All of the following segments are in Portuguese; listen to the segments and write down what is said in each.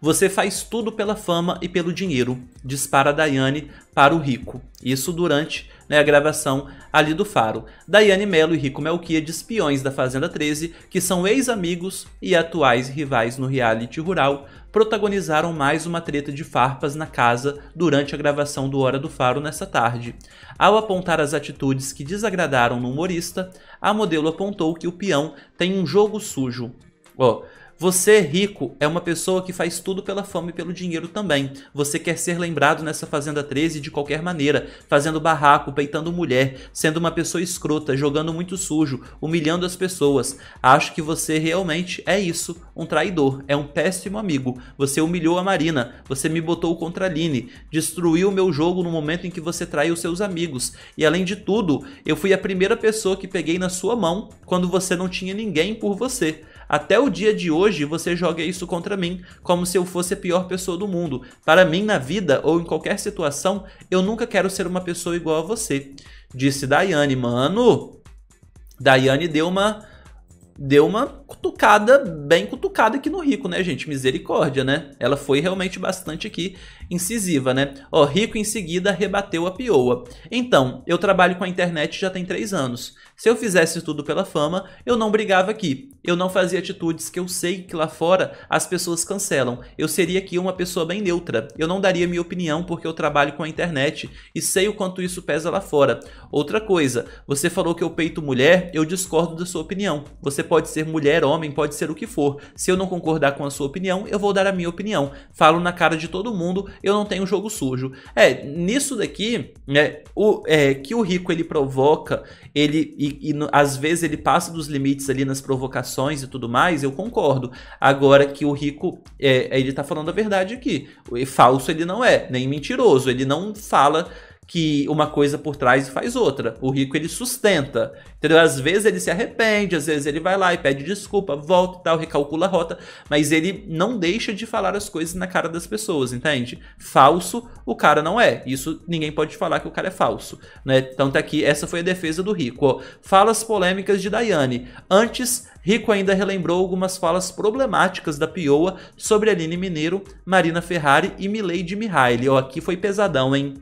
Você faz tudo pela fama e pelo dinheiro, dispara Daiane para o Rico. Isso durante né, a gravação ali do Faro. Daiane Melo e Rico Melquiades, espiões da Fazenda 13, que são ex-amigos e atuais rivais no reality rural, protagonizaram mais uma treta de farpas na casa durante a gravação do Hora do Faro nessa tarde. Ao apontar as atitudes que desagradaram no humorista, a modelo apontou que o peão tem um jogo sujo. Oh, você, rico, é uma pessoa que faz tudo pela fama e pelo dinheiro também. Você quer ser lembrado nessa Fazenda 13 de qualquer maneira, fazendo barraco, peitando mulher, sendo uma pessoa escrota, jogando muito sujo, humilhando as pessoas. Acho que você realmente é isso, um traidor, é um péssimo amigo. Você humilhou a Marina, você me botou contra a Line, destruiu meu jogo no momento em que você traiu seus amigos. E além de tudo, eu fui a primeira pessoa que peguei na sua mão quando você não tinha ninguém por você. Até o dia de hoje você joga isso contra mim, como se eu fosse a pior pessoa do mundo. Para mim, na vida ou em qualquer situação, eu nunca quero ser uma pessoa igual a você. Disse Daiane, mano. Daiane deu uma. Deu uma cutucada, bem cutucada aqui no Rico, né, gente? Misericórdia, né? Ela foi realmente bastante aqui incisiva, né? Ó, rico em seguida rebateu a pioa. Então, eu trabalho com a internet já tem três anos. Se eu fizesse tudo pela fama, eu não brigava aqui. Eu não fazia atitudes que eu sei que lá fora as pessoas cancelam. Eu seria aqui uma pessoa bem neutra. Eu não daria minha opinião porque eu trabalho com a internet e sei o quanto isso pesa lá fora. Outra coisa, você falou que eu peito mulher, eu discordo da sua opinião. Você pode ser mulher, homem, pode ser o que for. Se eu não concordar com a sua opinião, eu vou dar a minha opinião. Falo na cara de todo mundo eu não tenho jogo sujo. É, nisso daqui, né, o, é, que o Rico ele provoca, ele e, e no, às vezes ele passa dos limites ali nas provocações e tudo mais, eu concordo. Agora que o Rico, é, ele tá falando a verdade aqui. Falso ele não é, nem mentiroso, ele não fala que uma coisa por trás e faz outra. O rico ele sustenta, entendeu? Às vezes ele se arrepende, às vezes ele vai lá e pede desculpa, volta e tal, recalcula a rota, mas ele não deixa de falar as coisas na cara das pessoas, entende? Falso o cara não é. Isso ninguém pode falar que o cara é falso, né? Então tá é aqui, essa foi a defesa do rico. Ó. Falas polêmicas de Daiane. Antes Rico ainda relembrou algumas falas problemáticas da Pioa sobre Aline Mineiro, Marina Ferrari e Milady Mihaly. Ó, aqui foi pesadão, hein?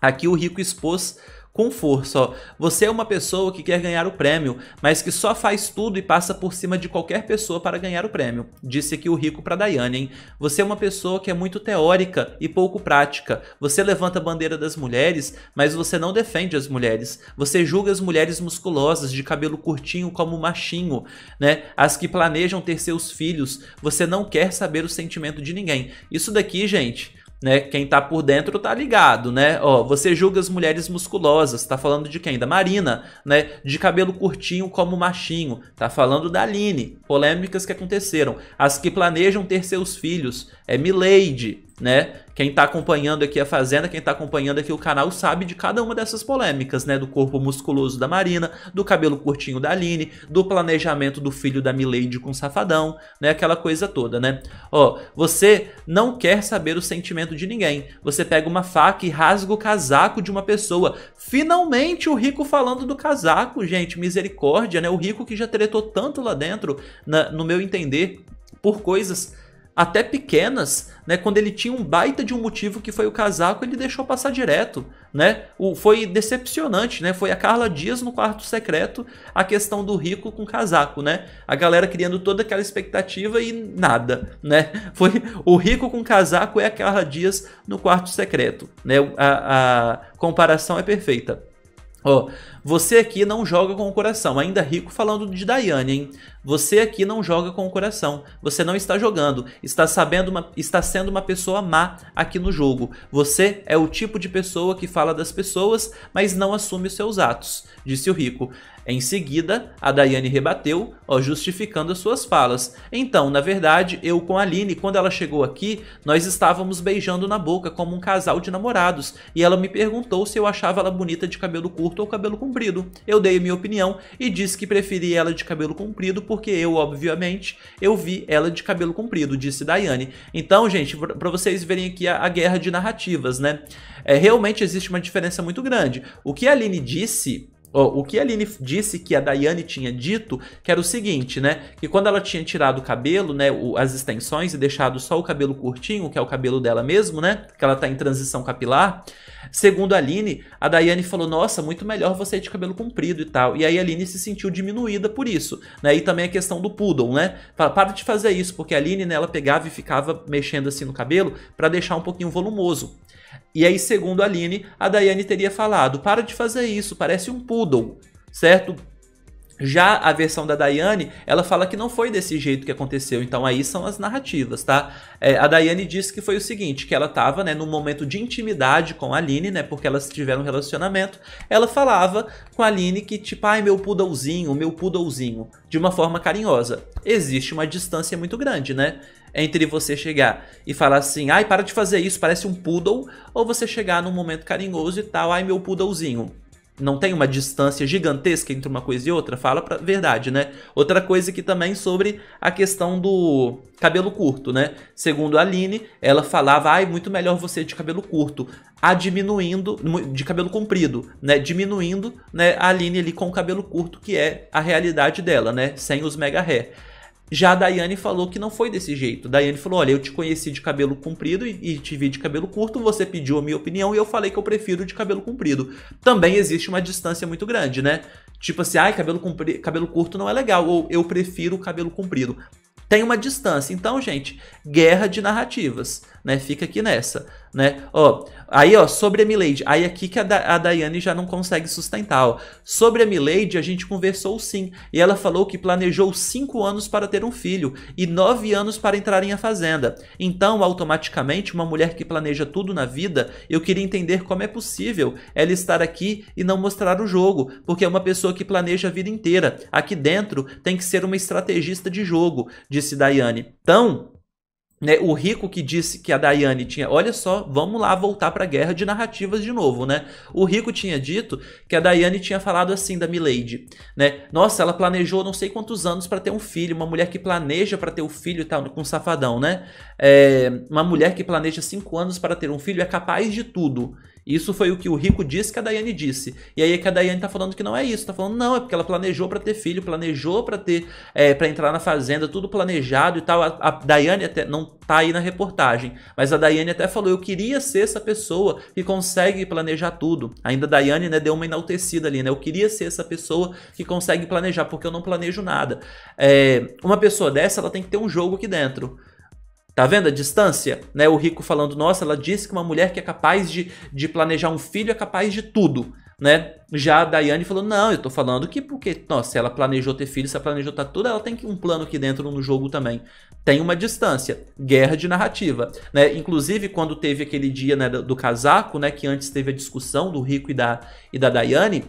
Aqui o rico expôs com força. Ó. Você é uma pessoa que quer ganhar o prêmio, mas que só faz tudo e passa por cima de qualquer pessoa para ganhar o prêmio, disse aqui o rico para Daiane, hein? Você é uma pessoa que é muito teórica e pouco prática. Você levanta a bandeira das mulheres, mas você não defende as mulheres. Você julga as mulheres musculosas de cabelo curtinho como machinho, né? As que planejam ter seus filhos. Você não quer saber o sentimento de ninguém. Isso daqui, gente, né? Quem tá por dentro tá ligado, né? Ó, você julga as mulheres musculosas, tá falando de quem? Da Marina, né? De cabelo curtinho como machinho, tá falando da Aline. Polêmicas que aconteceram. As que planejam ter seus filhos, é Milady, né? Quem está acompanhando aqui a Fazenda, quem está acompanhando aqui o canal sabe de cada uma dessas polêmicas, né? Do corpo musculoso da Marina, do cabelo curtinho da Aline, do planejamento do filho da Milady com o Safadão, né? Aquela coisa toda, né? Ó, você não quer saber o sentimento de ninguém. Você pega uma faca e rasga o casaco de uma pessoa. Finalmente o Rico falando do casaco, gente, misericórdia, né? O Rico que já tretou tanto lá dentro, na, no meu entender, por coisas até pequenas, né? Quando ele tinha um baita de um motivo que foi o casaco, ele deixou passar direto, né? O, foi decepcionante, né? Foi a Carla Dias no quarto secreto, a questão do rico com casaco, né? A galera criando toda aquela expectativa e nada, né? Foi o rico com casaco é a Carla Dias no quarto secreto, né? A, a comparação é perfeita. Ó, oh, você aqui não joga com o coração. Ainda rico falando de Daiane, hein? Você aqui não joga com o coração. Você não está jogando. Está sabendo uma, está sendo uma pessoa má aqui no jogo. Você é o tipo de pessoa que fala das pessoas, mas não assume os seus atos, disse o rico. Em seguida, a Daiane rebateu, ó, justificando as suas falas. Então, na verdade, eu com a Aline, quando ela chegou aqui, nós estávamos beijando na boca como um casal de namorados, e ela me perguntou se eu achava ela bonita de cabelo curto ou cabelo comprido comprido. Eu dei minha opinião e disse que preferi ela de cabelo comprido, porque eu, obviamente, eu vi ela de cabelo comprido, disse Daiane. Então, gente, para vocês verem aqui a, a, guerra de narrativas, né? É, realmente existe uma diferença muito grande. O que a Aline disse Oh, o que a Aline disse que a Daiane tinha dito, que era o seguinte, né? Que quando ela tinha tirado o cabelo, né? O, as extensões e deixado só o cabelo curtinho, que é o cabelo dela mesmo, né? Que ela tá em transição capilar. Segundo a Aline, a Daiane falou, nossa, muito melhor você ir de cabelo comprido e tal. E aí a Aline se sentiu diminuída por isso, né? E também a questão do poodle, né? Fala, para de fazer isso, porque a Aline, né? Ela pegava e ficava mexendo assim no cabelo para deixar um pouquinho volumoso. E aí, segundo a Aline, a Daiane teria falado, para de fazer isso, parece um poodle mudam, certo? Já a versão da Dayane, ela fala que não foi desse jeito que aconteceu, então aí são as narrativas, tá? É, a Dayane disse que foi o seguinte, que ela tava, né, num momento de intimidade com a Aline, né, porque elas tiveram um relacionamento, ela falava com a Aline que tipo, ai meu pudolzinho, meu pudolzinho, de uma forma carinhosa. Existe uma distância muito grande, né? entre você chegar e falar assim, ai, para de fazer isso, parece um poodle, ou você chegar num momento carinhoso e tal, ai, meu poodlezinho não tem uma distância gigantesca entre uma coisa e outra, fala pra verdade, né? Outra coisa que também sobre a questão do cabelo curto, né? Segundo a Aline, ela falava, ai, muito melhor você de cabelo curto, a diminuindo, de cabelo comprido, né? Diminuindo né, a Aline ali com o cabelo curto, que é a realidade dela, né? Sem os mega hair. Já a Daiane falou que não foi desse jeito. Daiane falou: olha, eu te conheci de cabelo comprido e, e, te vi de cabelo curto, você pediu a minha opinião e eu falei que eu prefiro de cabelo comprido. Também existe uma distância muito grande, né? Tipo assim, ai, cabelo, compri... cabelo curto não é legal, ou eu prefiro cabelo comprido. Tem uma distância. Então, gente, guerra de narrativas, né? Fica aqui nessa né? Ó, aí, ó, sobre a Milady. Aí aqui que a, da a Daiane já não consegue sustentar, ó. Sobre a Milady, a gente conversou sim. E ela falou que planejou 5 anos para ter um filho e 9 anos para entrar em a fazenda. Então, automaticamente, uma mulher que planeja tudo na vida, eu queria entender como é possível ela estar aqui e não mostrar o jogo, porque é uma pessoa que planeja a vida inteira. Aqui dentro tem que ser uma estrategista de jogo, disse Daiane. Então, né, o rico que disse que a Daiane tinha, olha só, vamos lá voltar para a guerra de narrativas de novo, né? O rico tinha dito que a Daiane tinha falado assim da Milady, né? Nossa, ela planejou não sei quantos anos para ter um filho, uma mulher que planeja para ter um filho e tal, com um safadão, né? É, uma mulher que planeja cinco anos para ter um filho é capaz de tudo. Isso foi o que o rico disse que a Daiane disse. E aí é que a Daiane tá falando que não é isso. Tá falando, não, é porque ela planejou para ter filho, planejou para ter é, para entrar na fazenda, tudo planejado e tal. A, a Daiane até não tá aí na reportagem, mas a Daiane até falou: eu queria ser essa pessoa que consegue planejar tudo. Ainda a Daiane né, deu uma enaltecida ali, né? Eu queria ser essa pessoa que consegue planejar, porque eu não planejo nada. É, uma pessoa dessa ela tem que ter um jogo aqui dentro. Tá vendo a distância? Né? O rico falando, nossa, ela disse que uma mulher que é capaz de, de planejar um filho é capaz de tudo. Né? Já a Daiane falou, não, eu tô falando que porque, nossa, se ela planejou ter filho, se ela planejou tá tudo, ela tem um plano aqui dentro no jogo também. Tem uma distância, guerra de narrativa, né? Inclusive, quando teve aquele dia né, do, do casaco, né, que antes teve a discussão do Rico e da, e da Daiane,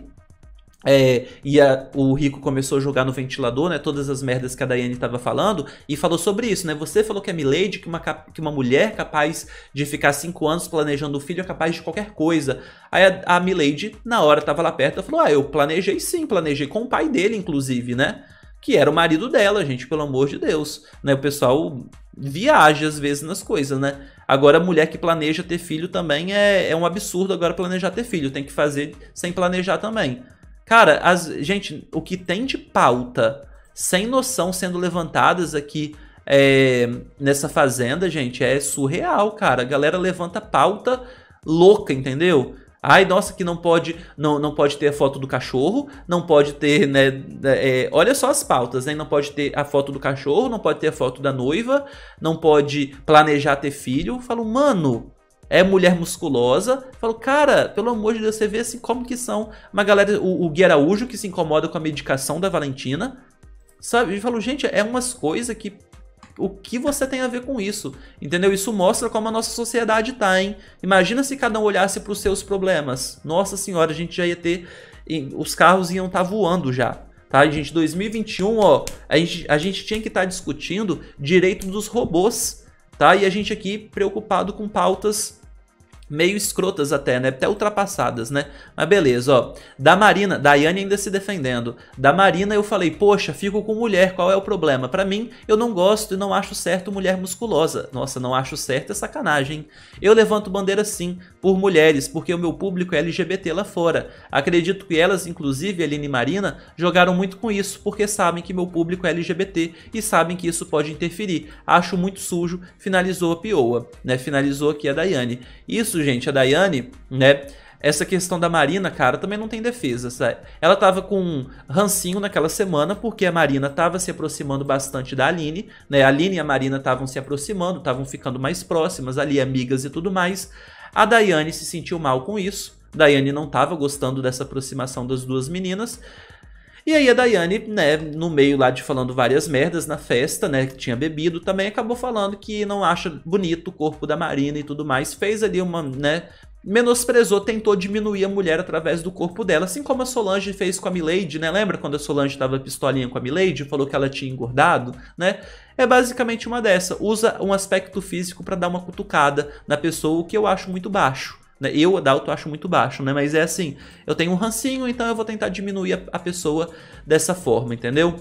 é, e a, o Rico começou a jogar no ventilador, né? Todas as merdas que a Daiane estava falando, e falou sobre isso, né? Você falou que é Milady, que uma, que uma mulher capaz de ficar cinco anos planejando o filho é capaz de qualquer coisa. Aí a, a Milady, na hora, estava lá perto, falou: Ah, eu planejei sim, planejei com o pai dele, inclusive, né? Que era o marido dela, gente, pelo amor de Deus. Né? O pessoal viaja às vezes nas coisas, né? Agora, mulher que planeja ter filho também é, é um absurdo agora planejar ter filho, tem que fazer sem planejar também. Cara, as, gente, o que tem de pauta sem noção sendo levantadas aqui é, nessa fazenda, gente, é surreal, cara. A galera levanta pauta louca, entendeu? Ai, nossa, que não pode, não, não pode ter a foto do cachorro, não pode ter, né? né é, olha só as pautas, hein? Né? Não pode ter a foto do cachorro, não pode ter a foto da noiva, não pode planejar ter filho. Eu falo, mano, é mulher musculosa. Falo, cara, pelo amor de Deus, você vê assim como que são uma galera, o, o Gui Araújo que se incomoda com a medicação da Valentina, sabe? E falo, gente, é umas coisas que o que você tem a ver com isso? Entendeu? Isso mostra como a nossa sociedade tá, hein? Imagina se cada um olhasse para os seus problemas. Nossa senhora, a gente já ia ter os carros iam estar tá voando já. Tá, gente, 2021, ó, a gente, a gente tinha que estar tá discutindo direito dos robôs, tá? E a gente aqui preocupado com pautas meio escrotas até, né? Até ultrapassadas, né? Mas beleza, ó. Da Marina, Daiane ainda se defendendo. Da Marina eu falei, poxa, fico com mulher, qual é o problema? Para mim, eu não gosto e não acho certo mulher musculosa. Nossa, não acho certo é sacanagem. Eu levanto bandeira sim, por mulheres, porque o meu público é LGBT lá fora. Acredito que elas, inclusive, Aline e Marina, jogaram muito com isso, porque sabem que meu público é LGBT e sabem que isso pode interferir. Acho muito sujo, finalizou a Pioa, né? Finalizou aqui a Daiane. Isso gente, a Daiane, né? Essa questão da Marina, cara, também não tem defesa, sabe? Ela tava com um rancinho naquela semana, porque a Marina tava se aproximando bastante da Aline, né? A Aline e a Marina estavam se aproximando, estavam ficando mais próximas ali, amigas e tudo mais. A Daiane se sentiu mal com isso, Daiane não tava gostando dessa aproximação das duas meninas e aí a Dayane, né, no meio lá de falando várias merdas na festa, né, que tinha bebido, também acabou falando que não acha bonito o corpo da Marina e tudo mais. Fez ali uma, né, menosprezou, tentou diminuir a mulher através do corpo dela, assim como a Solange fez com a Milady, né? Lembra quando a Solange estava pistolinha com a Milady, falou que ela tinha engordado, né? É basicamente uma dessa, usa um aspecto físico para dar uma cutucada na pessoa, o que eu acho muito baixo. Né? Eu, Adalto, acho muito baixo, né? Mas é assim, eu tenho um rancinho, então eu vou tentar diminuir a, a pessoa dessa forma, entendeu?